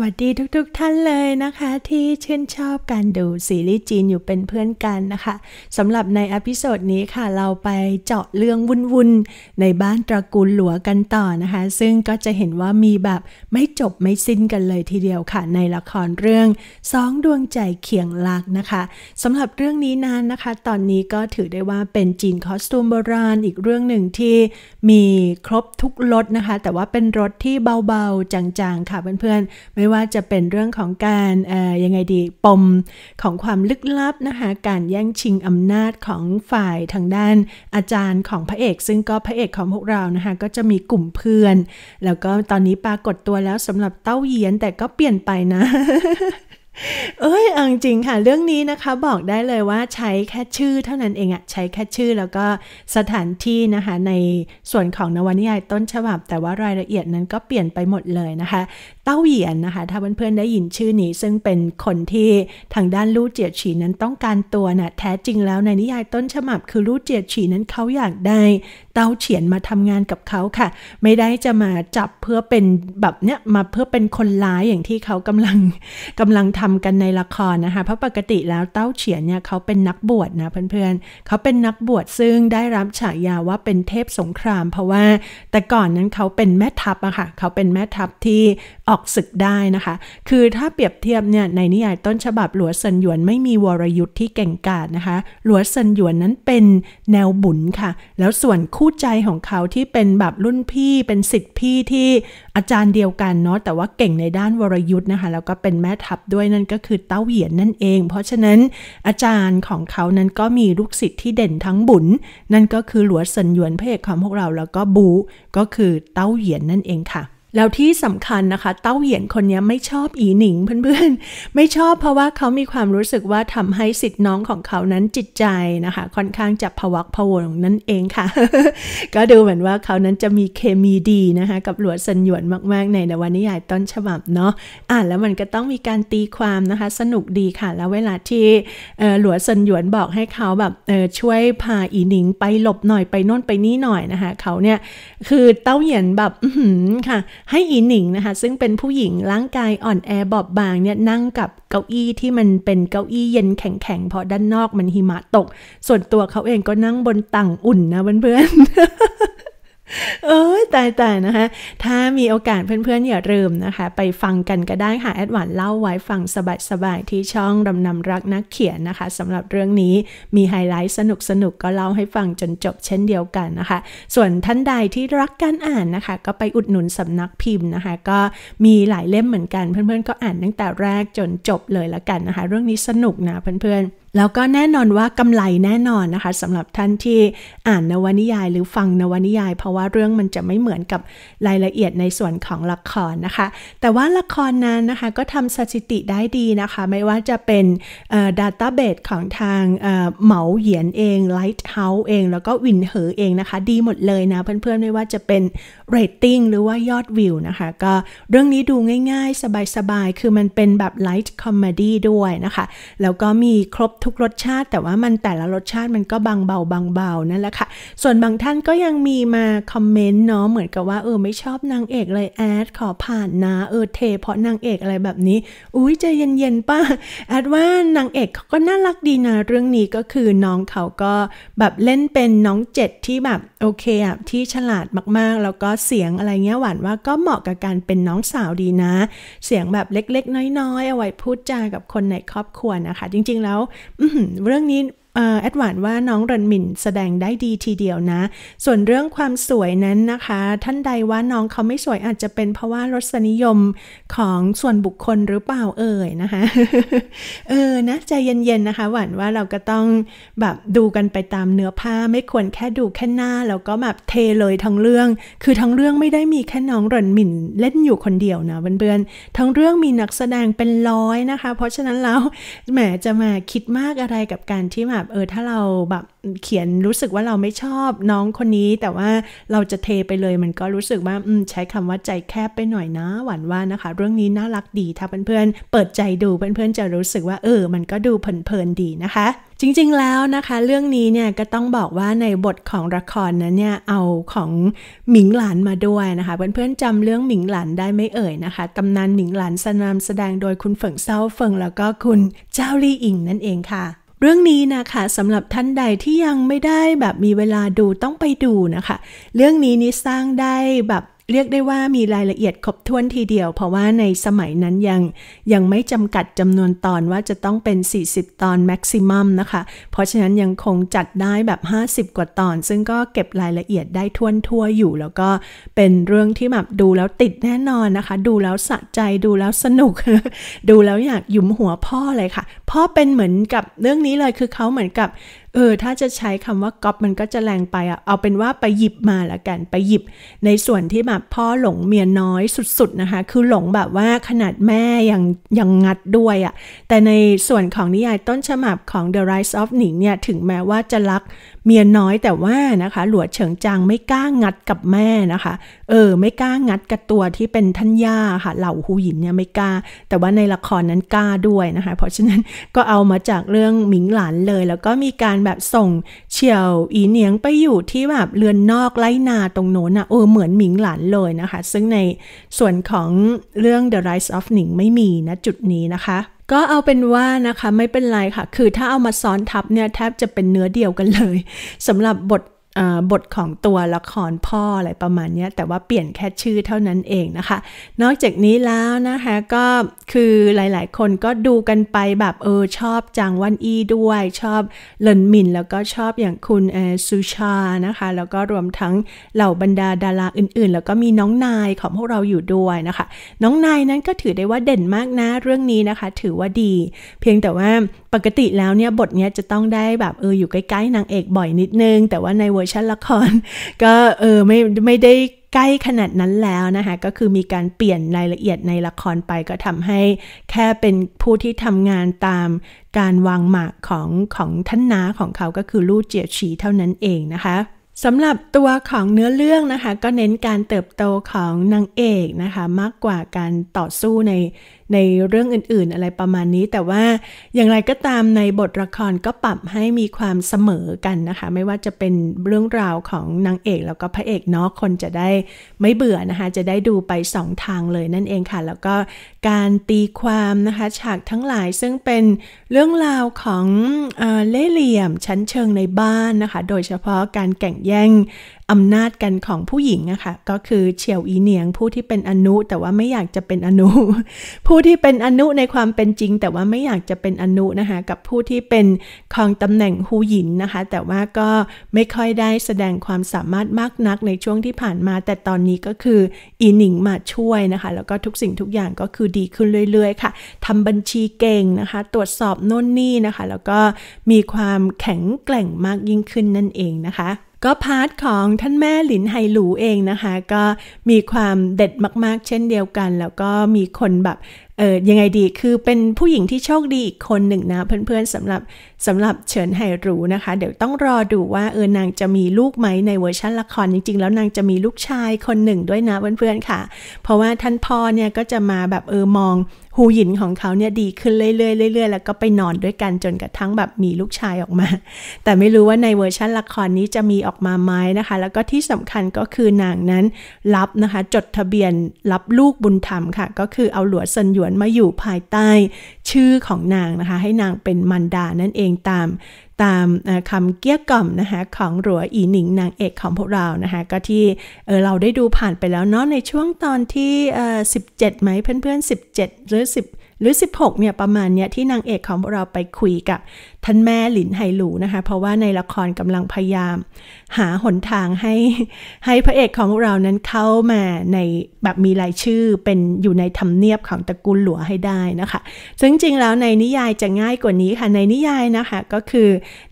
วัสดีทุกๆ ท่านเลยนะคะที่ชื่นชอบการดูซีรีส์จีนอยู่เป็นเพื่อนกันนะคะสำหรับในอพิโซดนี้ค่ะเราไปเจาะเรื่องวุ่นๆ ในบ้านตระกูลหลัวกันต่อนะคะ ซึ่งก็จะเห็นว่ามีแบบไม่จบไม่สิ้นกันเลยทีเดียวค่ะ ในละครเรื่องสองดวงใจเขียงลักนะคะสำหรับเรื่องนี้นานนะคะ ตอนนี้ก็ถือได้ว่าเป็นจีนคอสตูมโบราณอีกเรื่องหนึ่งที่มีครบทุกรสนะคะ แต่ว่าเป็นรสที่เบาๆจางๆ ค่ะเพื่อนๆไม่ว่าจะเป็นเรื่องของการยังไงดี ปมของความลึกลับนะคะการแย่งชิงอำนาจของฝ่ายทางด้านอาจารย์ของพระเอก ซึ่งก็พระเอกของพวกเรานะคะก็จะมีกลุ่มเพื่อน แล้วก็ตอนนี้ปรากฏตัวแล้วสำหรับเต้าเยียนแต่ก็เปลี่ยนไปนะเอ้ยอองจริงค่ะ เรื่องนี้นะคะบอกได้เลยว่าใช้แค่ชื่อเท่านั้นเองอะใช้แค่ชื่อแล้วก็สถานที่นะคะ ในส่วนของนวนิยายต้นฉบับ แต่ว่ารายละเอียดนั้นก็เปลี่ยนไปหมดเลยนะคะ เต้าเหยียนนะคะ ถ้าเพื่อนๆได้ยินชื่อนี้ ซึ่งเป็นคนที่ทางด้านลู่เจียฉีนั้นต้องการตัวนะ่ะแท้จริงแล้วในนิยายต้นฉบับคือลู่เจียฉีนั้นเขาอยากได้เต้าเฉียนมาทำงานกับเขาค่ะ ไม่ได้จะมาจับเพื่อเป็นแบบเนี้ยมาเพื่อเป็นคนร้ายอย่างที่เขากำลังกำลังททำกันในละครนะคะ เพราะปกติแล้วเต้าเฉียนเนี่ยเขาเป็นนักบวชนะเพื่อนๆเขาเป็นนักบวชซึ่งได้รับฉายาว่าเป็นเทพสงคราม เพราะว่าแต่ก่อนนั้นเขาเป็นแม่ทัพอะค่ะ เขาเป็นแม่ทัพที่ออกศึกได้นะคะ คือถ้าเปรียบเทียบเนี่ยในนิยายต้นฉบับหลัวเซนหยวนไม่มีวรยุทธ์ที่เก่งกาจนะคะ หลัวเซนหยวนนั้นเป็นแนวบุญค่ะ แล้วส่วนคู่ใจของเขาที่เป็นแบบรุ่นพี่เป็นสิทธิพี่ที่อาจารย์เดียวกัน เนาะ แต่ว่าเก่งในด้านวรยุทธ์นะคะ แล้วก็เป็นแม่ทัพด้วยนั่นก็คือเต้าเหียนนั่นเอง เพราะฉะนั้น อาจารย์ของเขา นั้นก็มีลูกศิษย์ที่เด่นทั้งบุญนั่นก็คือหลวงสนหยวนพระเอกของพวกเรา แล้วก็บู ก็คือเต้าเหียนนั่นเองค่ะแล้วที่สำคัญนะคะ เต้าเหยียนคนนี้ไม่ชอบอีหนิง เพื่อนๆไม่ชอบเพราะว่าเขามีความรู้สึกว่าทำให้สิทธิ์น้องของเขานั้นจิตใจนะคะ ค่อนข้างจะพวักพวงนั่นเองค่ะ ก็ดูเหมือนว่าเขานั้นจะมีเคมีดีนะคะกับหลวดสัญญวนมากๆในนวนิยายต้นฉบับเนาะอ่านแล้วมันก็ต้องมีการตีความนะคะ สนุกดีค่ะ แล้วเวลาที่หลวดสัญญวนบอกให้เขาแบบช่วยพาอีหนิง ไปหลบหน่อยไปโน่นไปนี่หน่อยนะคะเขาเนี่ยคือเต้าเหยียนแบบค่ะให้อีหนิงนะคะซึ่งเป็นผู้หญิงร่างกายอ่อนแอบอบบางเนี่ย นั่งกับเก้าอี้ที่มันเป็นเก้าอี้เย็นแข็งๆเพราะด้านนอกมันหิมะตก ส่วนตัวเขาเองก็นั่งบนตั่งอุ่นนะเพื่อนๆเออตายตายนะคะ ถ้ามีโอกาสเพื่อนๆอย่าลืมนะคะ ไปฟังกันก็ได้ค่ะแอดหวานเล่าไว้ฟังสบายๆที่ช่องรำนำรักนักเขียนนะคะสำหรับเรื่องนี้มีไฮไลท์สนุกสนุกก็เล่าให้ฟังจนจบเช่นเดียวกันนะคะ ส่วนท่านใดที่รักการอ่านนะคะ ก็ไปอุดหนุนสำนักพิมพ์นะคะ ก็มีหลายเล่มเหมือนกันเพื่อนๆก็อ่าน ตั้งแต่แรกจนจบเลยละกันนะคะ เรื่องนี้สนุกนะเพื่อนๆแล้วก็แน่นอนว่ากำไรแน่นอนนะคะสำหรับท่านที่อ่านนวนิยาย หรือฟังนวนิยาย เพราะว่าเรื่องมันจะไม่เหมือนกับรายละเอียดในส่วนของละครนะคะ แต่ว่าละครนั้นนะคะ ก็ทำสถิติได้ดีนะคะ ไม่ว่าจะเป็นดัตต้าเบสของทางเหมาเหยียนเองไลท์เฮาส์เอง แล้วก็วินเหอเองนะคะ ดีหมดเลยนะเพื่อนๆไม่ว่าจะเป็นเรตติ้งหรือว่ายอดวิวนะคะก็เรื่องนี้ดูง่ายๆ สบายๆคือมันเป็นแบบไลท์คอมเมดี้ด้วยนะคะแล้วก็มีครบทุกรสชาติแต่ว่ามันแต่ละรสชาติมันก็บางเบาบางเบานั่นแหละค่ะส่วนบางท่านก็ยังมีมาคอมเมนต์เนาะเหมือนกับว่าเออไม่ชอบนางเอกเลยแอดขอผ่านนะเออเท เพราะนางเอกอะไรแบบนี้ อุ้ยใจเย็นๆป้าแอดว่านางเอกเขาก็น่ารักดีนะเรื่องนี้ก็คือน้องเขาก็แบบเล่นเป็นน้องเจ็ดที่แบบโอเคอะที่ฉลาดมากๆแล้วก็เสียงอะไรเงี้ยหวานว่าก็เหมาะกับการเป็นน้องสาวดีนะ เสียงแบบเล็กๆน้อยๆ เอาไว้พูดจากับคนในครอบครัวนะคะ จริง ๆแล้วเรื่องนี้แอดวานว่าน้องรันมินแสดงได้ดีทีเดียวนะ ส่วนเรื่องความสวยนั้นนะคะ ท่านใดว่าน้องเขาไม่สวยอาจจะเป็นเพราะว่ารสนิยมของส่วนบุคคลหรือเปล่าเอ่ยนะคะเออนะใจเย็นๆนะคะ หวานว่าเราก็ต้องแบบดูกันไปตามเนื้อผ้า ไม่ควรแค่ดูแค่หน้าแล้วก็แบบเทเลยทั้งเรื่อง คือทั้งเรื่องไม่ได้มีแค่น้องรันมินเล่นอยู่คนเดียวนะเบื่อนๆทั้งเรื่องมีนักแสดงเป็นร้อยนะคะ เพราะฉะนั้นแล้วแหมจะมาคิดมากอะไรกับการที่มาบบเออถ้าเราแบบเขียนรู้สึกว่าเราไม่ชอบน้องคนนี้ แต่ว่าเราจะเทไปเลยมันก็รู้สึกว่าใช้คำว่าใจแคบไปหน่อยนะหวานว่านะคะ เรื่องนี้น่ารักดี ถ้าเพื่อนๆเปิดใจดูเพื่อนๆจะรู้สึกว่า เออ มันก็ดูเพลินๆดีนะคะ จริงๆแล้วนะคะ เรื่องนี้เนี่ยก็ต้องบอกว่าในบทของละครนั้นเนี่ยเอาของหมิงหลานมาด้วยนะคะเพื่อนๆจำเรื่องหมิงหลานได้ไม่เอ่ยนะคะตำนานหมิงหลานสนามแสดงโดยคุณเฝิงเซาเฟิงแล้วก็คุณเจ้าลี่อิงนั่นเองค่ะเรื่องนี้นะคะสำหรับท่านใดที่ยังไม่ได้แบบมีเวลาดูต้องไปดูนะคะ เรื่องนี้นี่สร้างได้แบบเรียกได้ว่ามีรายละเอียดครบถ้วนทีเดียว เพราะว่าในสมัยนั้นยังยังไม่จำกัดจำนวนตอนว่าจะต้องเป็น 40 ตอนแม็กซิมัมนะคะ เพราะฉะนั้นยังคงจัดได้แบบ 50 กว่าตอน ซึ่งก็เก็บรายละเอียดได้ท่วนทั่วอยู่ แล้วก็เป็นเรื่องที่แบบดูแล้วติดแน่นอนนะคะ ดูแล้วสะใจ ดูแล้วสนุก ดูแล้วอยากยุมหัวพ่อเลยค่ะพ่อเป็นเหมือนกับเรื่องนี้เลยคือเขาเหมือนกับเออ ถ้าจะใช้คำว่าก๊อปมันก็จะแรงไปอะเอาเป็นว่าไปหยิบมาละกัน ไปหยิบในส่วนที่แบบพ่อหลงเมียน้อยสุดๆนะคะ คือหลงแบบว่าขนาดแม่ยังยังงัดด้วยอะแต่ในส่วนของนิยายต้นฉบับของ The Rise of หนิงเนี่ยถึงแม้ว่าจะรักเมียน้อยแต่ว่านะคะหลวงเฉิงจางไม่กล้างัดกับแม่นะคะ เออ ไม่กล้างัดกับตัวที่เป็นท่านย่าค่ะเหล่าหูหยินเนี่ยไม่กล้า แต่ว่าในละครนั้นกล้าด้วยนะคะ เพราะฉะนั้นก็เอามาจากเรื่องหมิงหลานเลย แล้วก็มีการแบบส่งเฉียวอีเนียงไปอยู่ที่แบบเรือนนอกไรนาตรงโน้นอะเออเหมือนหมิงหลานเลยนะคะ ซึ่งในส่วนของเรื่อง The Rise of หนิงไม่มีนะจุดนี้นะคะก็เอาเป็นว่านะคะไม่เป็นไรค่ะ คือถ้าเอามาซ้อนทับเนี่ย แทบจะเป็นเนื้อเดียวกันเลยสำหรับบทบทของตัวละครพ่ออะไรประมาณนี้แต่ว่าเปลี่ยนแค่ชื่อเท่านั้นเองนะคะ นอกจากนี้แล้วนะคะก็คือหลายๆ คนก็ดูกันไปแบบเออชอบจางวันอีด้วย ชอบเลินมินแล้วก็ชอบอย่างคุณซูชานะคะแล้วก็รวมทั้งเหล่าบรรดาดาราอื่นๆ แล้วก็มีน้องนายของพวกเราอยู่ด้วยนะคะ น้องนายนั้นก็ถือได้ว่าเด่นมากนะเรื่องนี้นะคะ ถือว่าดีเพียงแต่ว่าปกติแล้วเนี่ยบทเนี้ยจะต้องได้แบบเอออยู่ใกล้ๆ นางเอกบ่อยนิดนึง แต่ว่าในเวอร์ชันละครก็เออไม่ไม่ได้ใกล้ขนาดนั้นแล้วนะคะก็คือมีการเปลี่ยนรายละเอียดในละครไปก็ทำให้แค่เป็นผู้ที่ทำงานตามการวางหมากของของท่านนาของเขาก็คือลู่เจียฉีเท่านั้นเองนะคะสำหรับตัวของเนื้อเรื่องนะคะก็เน้นการเติบโตของนางเอกนะคะมากกว่าการต่อสู้ในในเรื่องอื่นๆอะไรประมาณนี้แต่ว่าอย่างไรก็ตามในบทละครก็ปรับให้มีความเสมอกันนะคะไม่ว่าจะเป็นเรื่องราวของนางเอกแล้วก็พระเอกเนาะคนจะได้ไม่เบื่อนะคะจะได้ดูไปสองทางเลยนั่นเองค่ะ แล้วก็การตีความนะคะฉากทั้งหลายซึ่งเป็นเรื่องราวของเล่เหลี่ยม ชั้นเชิงในบ้านนะคะโดยเฉพาะการแก่งแย่งอำนาจกันของผู้หญิงอะคะ่ะก็คือเฉียวอีเหนียง ผู้ที่เป็นอนุ แต่ว่าไม่อยากจะเป็นอนุ ผู้ที่เป็นอนุในความเป็นจริง แต่ว่าไม่อยากจะเป็นอนุนะคะกับผู้ที่เป็นครองตำแหน่งฮูหยินนะคะ แต่ว่าก็ไม่ค่อยได้แสดงความสามารถมากนักในช่วงที่ผ่านมา แต่ตอนนี้ก็คืออีหนิงมาช่วยนะคะ แล้วก็ทุกสิ่งทุกอย่างก็คือดีขึ้นเรื่อย ๆ ค่ะทำบัญชีเก่งนะคะ ตรวจสอบโน่นนี่นะคะ แล้วก็มีความแข็งแกร่งมากยิ่งขึ้นนั่นเองนะคะก็พาร์ทของท่านแม่หลินไฮหลูเองนะคะ ก็มีความเด็ดมากๆเช่นเดียวกัน แล้วก็มีคนแบบเออยังไงดีคือเป็นผู้หญิงที่โชคดีอีกคนหนึ่งนะเพื่อนๆสำหรับสำหรับเฉินไห่หรูนะคะ เดี๋ยวต้องรอดูว่าเออนางจะมีลูกไหมในเวอร์ชันละครจริงๆ แล้วนางจะมีลูกชายคนหนึ่งด้วยนะเพื่อนๆค่ะ เพราะว่าท่านพ่อเนี่ยก็จะมาแบบเออมองหูหยินของเขาเนี่ยดีขึ้นเรื่อยๆเรื่อยๆแล้วก็ไปนอนด้วยกัน จนกระทั่งแบบมีลูกชายออกมา แต่ไม่รู้ว่าในเวอร์ชันละครนี้จะมีออกมาไหมนะคะ แล้วก็ที่สำคัญก็คือนางนั้นรับนะคะ จดทะเบียนรับลูกบุญธรรมค่ะ ก็คือเอาหลวงสนหยวนมาอยู่ภายใต้ชื่อของนางนะคะ ให้นางเป็นมันดานั่นเองงตามตามคำเกี้ยกล่อมนะคะของหลัวอีหนิงนางเอกของพวกเรานะคะก็ที่เเราได้ดูผ่านไปแล้วเนาะในช่วงตอนที่ 17 ไหมเพื่อนๆ 17 หรือ 10 หรือ 16เนี่ยประมาณเนี้ยที่นางเอกของพวกเราไปคุยกับท่านแม่หลินไหหลูนะคะ เพราะว่าในละครกำลังพยายาม หาหนทางให้ให้พระเอกของเรานั้นเข้ามาในแบบมีรายชื่อเป็นอยู่ในทำเนียบของตระกูลหลัวให้ได้นะคะซึ่งจริงแล้วในนิยายจะง่ายกว่านี้ค่ะในนิยายนะคะ ก็คือ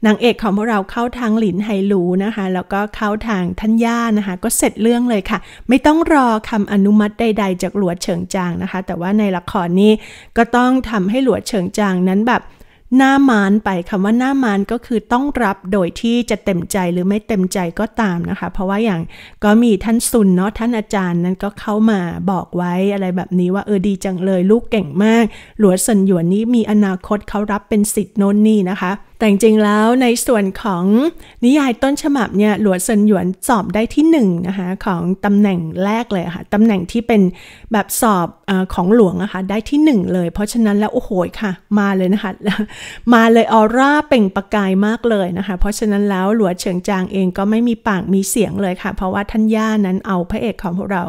นางเอกของพวกเราเข้าทางหลินไหหลูนะคะแล้วก็เข้าทางท่านย่านะคะ ก็เสร็จเรื่องเลยค่ะ ไม่ต้องรอคำอนุมัติใดๆจากหลัวเฉิงจางนะคะ แต่ว่าในละครนี้ก็ต้องทำให้หลัวเฉิงจางนั้นแบบหน้ามานไปคำว่าหน้ามานก็คือต้องรับโดยที่จะเต็มใจหรือไม่เต็มใจก็ตามนะคะ เพราะว่าอย่างก็มีท่านซุนเนาะท่านอาจารย์นั้นก็เข้ามาบอกไว้อะไรแบบนี้ว่าเออดีจังเลยลูกเก่งมาก หลววสันยวนนี้มีอนาคตเขารับเป็นสิทธิ์โน้นนี่นะคะแต่จริงแล้วในส่วนของนิยายต้นฉบับเนี่ยหลวเซินหยวนสอบได้ที่1นะคะของตำแหน่งแรกเลยค่ะตำแหน่งที่เป็นแบบสอบอของหลวงนะคะได้ที่1เลย เพราะฉะนั้นแล้วโอ้โหค่ะมาเลยนะคะมาเลยออร่าเป่งประกายมากเลยนะคะ เพราะฉะนั้นแล้วหลวเฉิงจางเองก็ไม่มีปากมีเสียงเลยค่ะ เพราะว่าท่านย่านั้นเอาพระเอกของพวกเรา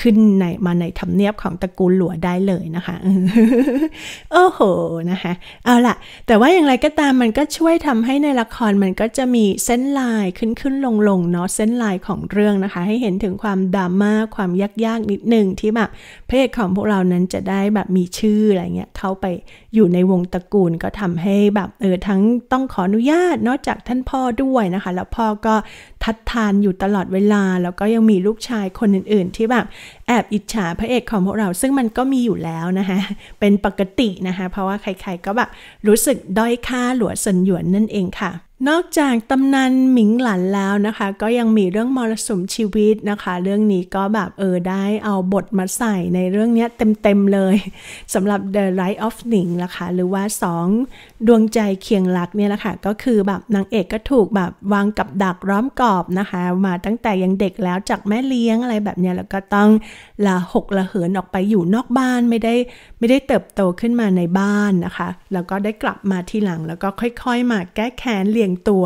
ขึ้นในมาในทำเนียบของตระกูลหลวได้เลยนะคะโอ้โหนะคะเอาล่ะ แต่ว่าอย่างไรก็ตามมันก็ช่วยทำให้ในละครมันก็จะมีเส้นลายขึ้นขึ้นลงลงเนาะ เส้นลายของเรื่องนะคะ ให้เห็นถึงความดราม่าความยากๆนิดหนึ่งที่แบบพระเอกของพวกเรานั้นจะได้แบบมีชื่ออะไรเงี้ยเข้าไปอยู่ในวงตระกูลก็ทำให้แบบเออทั้งต้องขออนุญาตนอกจากท่านพ่อด้วยนะคะ แล้วพ่อก็ทัดทานอยู่ตลอดเวลาแล้วก็ยังมีลูกชายคนอื่นๆ ที่แบบแอบอิจฉาพระเอกของพวกเราซึ่งมันก็มีอยู่แล้วนะคะเป็นปกตินะคะ เพราะว่าใครๆก็แบบรู้สึกด้อยค่าหลัวสนหยวนนั่นเองค่ะนอกจากตำนานหมิงหลันแล้วนะคะ ก็ยังมีเรื่องมรสุมชีวิตนะคะ เรื่องนี้ก็แบบเออได้เอาบทมาใส่ในเรื่องนี้เต็มๆเลยสำหรับ The r i g h t of Ning นะคะ หรือว่าสองดวงใจเคียงรักเนี่ยแหละคะ่ะก็คือแบบนางเอกก็ถูกแบบวางกับดักร้อมกรอบนะคะ มาตั้งแต่ยังเด็กแล้วจากแม่เลี้ยงอะไรแบบนี้แล้วก็ต้องละหกละเหินออกไปอยู่นอกบ้านไม่ได้ไม่ได้เติบโตขึ้นมาในบ้านนะคะ แล้วก็ได้กลับมาทีหลังแล้วก็ค่อยๆ มาแก้แค้นเลี้ยงยงตัว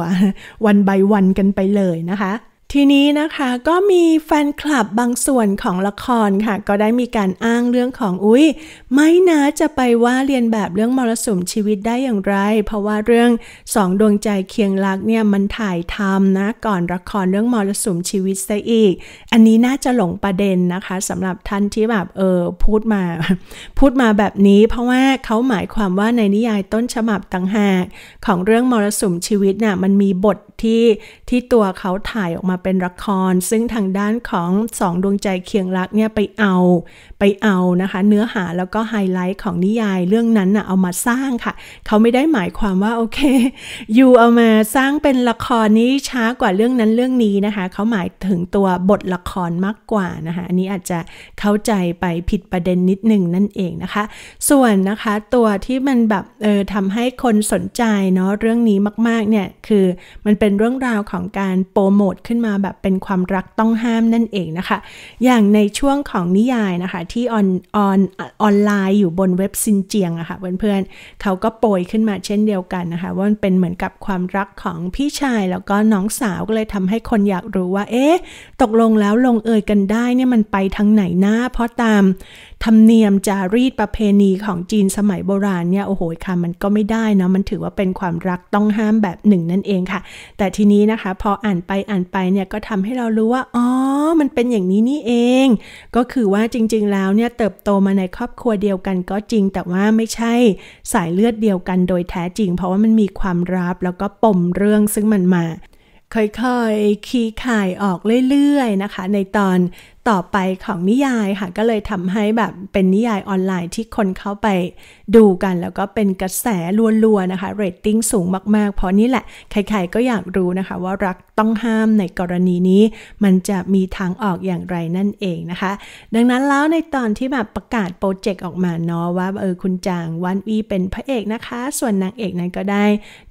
วันใบวันกันไปเลยนะคะทีนี้นะคะ ก็มีแฟนคลับบางส่วนของละครค่ะก็ได้มีการอ้างเรื่องของอุ้ยไม่นะจะไปว่าเรียนแบบเรื่องมรสุมชีวิตได้อย่างไร เพราะว่าเรื่องสองดวงใจเคียงรักเนี่ยมันถ่ายทำนะก่อนละครเรื่องมรสุมชีวิตซะอีก อันนี้น่าจะหลงประเด็นนะคะสำหรับท่านที่แบบเออพูดมา พูดมาแบบนี้เพราะว่าเขาหมายความว่าในนิยายต้นฉบับต่างหากของเรื่องมรสุมชีวิตน่ะมันมีบทที่ที่ตัวเขาถ่ายออกมาเป็นละครซึ่งทางด้านของสองดวงใจเคียงรักเนี่ยไปเอาไปเอานะคะ เนื้อหาแล้วก็ไฮไลท์ของนิยายเรื่องนั้นนะ่ะเอามาสร้างค่ะ เขาไม่ได้หมายความว่าโอเคยูเอามาสร้างเป็นละครนี้ช้ากว่าเรื่องนั้นเรื่องนี้นะคะเขาหมายถึงตัวบทละครมากกว่านะคะอันนี้อาจจะเข้าใจไปผิดประเด็นนิดนึงนั่นเองนะคะ ส่วนนะคะตัวที่มันแบบเออทำให้คนสนใจเนาะเรื่องนี้มากๆเนี่ยคือมันเป็นเรื่องราวของการโปรโมทขึ้นมาแบบเป็นความรักต้องห้ามนั่นเองนะคะ อย่างในช่วงของนิยายนะคะที่ออนออนออนไลน์อยู่บนเว็บซินเจียงอะคะ่ะเพื่อนๆเขาก็โปรยขึ้นมาเช่นเดียวกันนะคะว่ามันเป็นเหมือนกับความรักของพี่ชาย แล้วก็น้องสาวก็เลยทำให้คนอยากรู้ว่าเอ๊ะตกลงแล้วลงเอยกันได้เนี่ยมันไปทางไหนนะเพราะตาม ธรรมเนียมจารีตประเพณีของจีนสมัยโบราณเนี่ยโอ้โหค่ะมันก็ไม่ได้เนาะมันถือว่าเป็นความรักต้องห้ามแบบหนึ่งนั่นเองค่ะแต่ทีนี้นะคะพออ่านไปอ่านไปเนี่ยก็ทำให้เรารู้ว่า อ๋อ มันเป็นอย่างนี้นี่เอง ก็คือว่าจริงๆแล้วเนี่ยเติบโตมาในครอบครัวเดียวกันก็จริง แต่ว่าไม่ใช่สายเลือดเดียวกันโดยแท้จริง เพราะว่ามันมีความรับแล้วก็ปมเรื่องซึ่งมันมาค่อยๆ คีข่ายออกเรื่อยๆนะคะในตอนต่อไปของนิยายค่ะ ก็เลยทำให้แบบเป็นนิยายออนไลน์ที่คนเข้าไปดูกัน แล้วก็เป็นกระแสลัวๆนะคะเรตติ้งสูงมากๆเพราะนี่แหละใครๆ ก็อยากรู้นะคะ ว่ารักต้องห้ามในกรณีนี้ มันจะมีทางออกอย่างไรนั่นเองนะคะ ดังนั้นแล้วในตอนที่แบบประกาศโปรเจกต์ออกมาเนาะ ว่าเออคุณจางวันวีเป็นพระเอกนะคะ ส่วนนางเอกนั้นก็ได้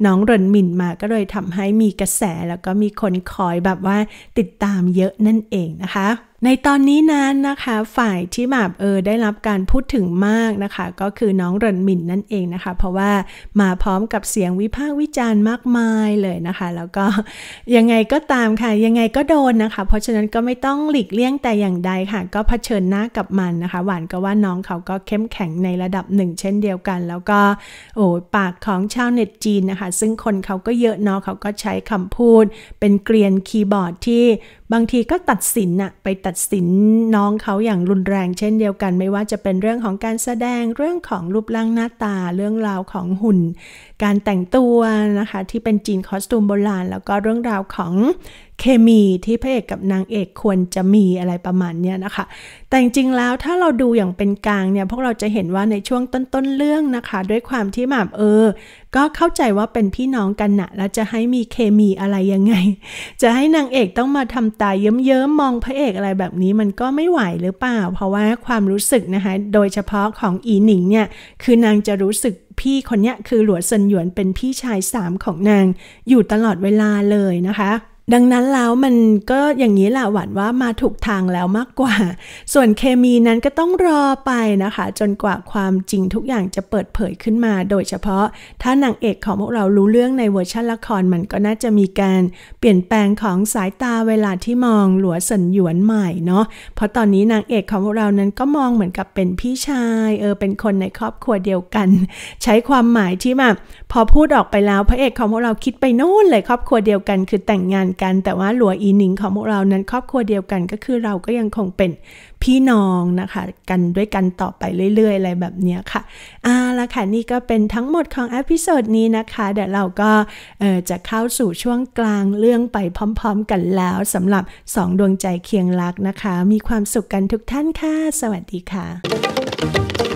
น้องเรนหมินมาก็เลยทำให้มีกระแสแล้วก็มีคนคอยแบบว่าติดตามเยอะนั่นเองนะคะในตอนนี้นั้นนะคะฝ่ายที่มาบเออได้รับการพูดถึงมากนะคะ ก็คือน้องเรนหมินนั่นเอง นะคะ เพราะว่ามาพร้อมกับเสียงวิพากษ์วิจารณ์มากมายเลยนะคะ แล้วก็ยังไงก็ตามค่ะ ยังไงก็โดนนะคะ เพราะฉะนั้นก็ไม่ต้องหลีกเลี่ยงแต่อย่างใดค่ะ ก็เผชิญหน้ากับมันนะคะ หวานก็ว่าน้องเขาก็เข้มแข็งในระดับหนึ่งเช่นเดียวกัน แล้วก็โอ้ปากของชาวเน็ตจีนนะคะ ซึ่งคนเขาก็เยอะเนาะเขาก็ใช้คำพูด เป็นเกลียนคีย์บอร์ดที่บางทีก็ตัดสินอะไปตัดสินน้องเขาอย่างรุนแรงเช่นเดียวกันไม่ว่าจะเป็นเรื่องของการแสดงเรื่องของรูปร่างหน้าตาเรื่องราวของหุ่นการแต่งตัวนะคะที่เป็นจีนคอสตูมโบราณแล้วก็เรื่องราวของเคมีที่พระเอกกับนางเอกควรจะมีอะไรประมาณเนี้ยนะคะแต่จริงๆแล้วถ้าเราดูอย่างเป็นกลางเนี่ยพวกเราจะเห็นว่าในช่วงต้นๆเรื่องนะคะ ด้วยความที่แบบเออ ก็เข้าใจว่าเป็นพี่น้องกันนะแล้วจะให้มีเคมีอะไรยังไง จะให้นางเอกต้องมาทำตาเยิ้มๆมองพระเอกอะไรแบบนี้มันก็ไม่ไหวหรือเปล่า เพราะว่าความรู้สึกนะคะโดยเฉพาะของอีหนิงเนี่ยคือนางจะรู้สึกพี่คนนี้คือหลวเซินหยวนเป็นพี่ชายสามของนาง อยู่ตลอดเวลาเลยนะคะดังนั้นแล้วมันก็อย่างนี้แหละหวั่นว่ามาถูกทางแล้วมากกว่า ส่วนเคมีนั้นก็ต้องรอไปนะคะ จนกว่าความจริงทุกอย่างจะเปิดเผยขึ้นมา โดยเฉพาะถ้านางเอกของพวกเรารู้เรื่องในเวอร์ชันละครมันก็น่าจะมีการเปลี่ยนแปลงของสายตาเวลาที่มองหลัวสันหยวนใหม่เนาะเพราะตอนนี้นางเอกของพวกเรานั้นก็มองเหมือนกับเป็นพี่ชายเออเป็นคนในครอบครัวเดียวกัน ใช้ความหมายที่แบบพอพูดออกไปแล้วพระเอกของพวกเราคิดไปโน่นเลยครอบครัวเดียวกันคือแต่งงานกันแต่ว่าหลัวอีหนิงของพวกเรานั้น ครอบครัวเดียวกันก็คือเราก็ยังคงเป็นพี่น้องนะคะ กันด้วยกันต่อไปเรื่อยๆ อะไรแบบนี้ค่ะอ่าละค่ะนี่ก็เป็นทั้งหมดของอพิโซดนี้นะคะเดี๋ยวเราก็จะเข้าสู่ช่วงกลางเรื่องไปพร้อม ๆ กันแล้วสำหรับ2ดวงใจเคียงรักนะคะ มีความสุขกันทุกท่านค่ะสวัสดีค่ะ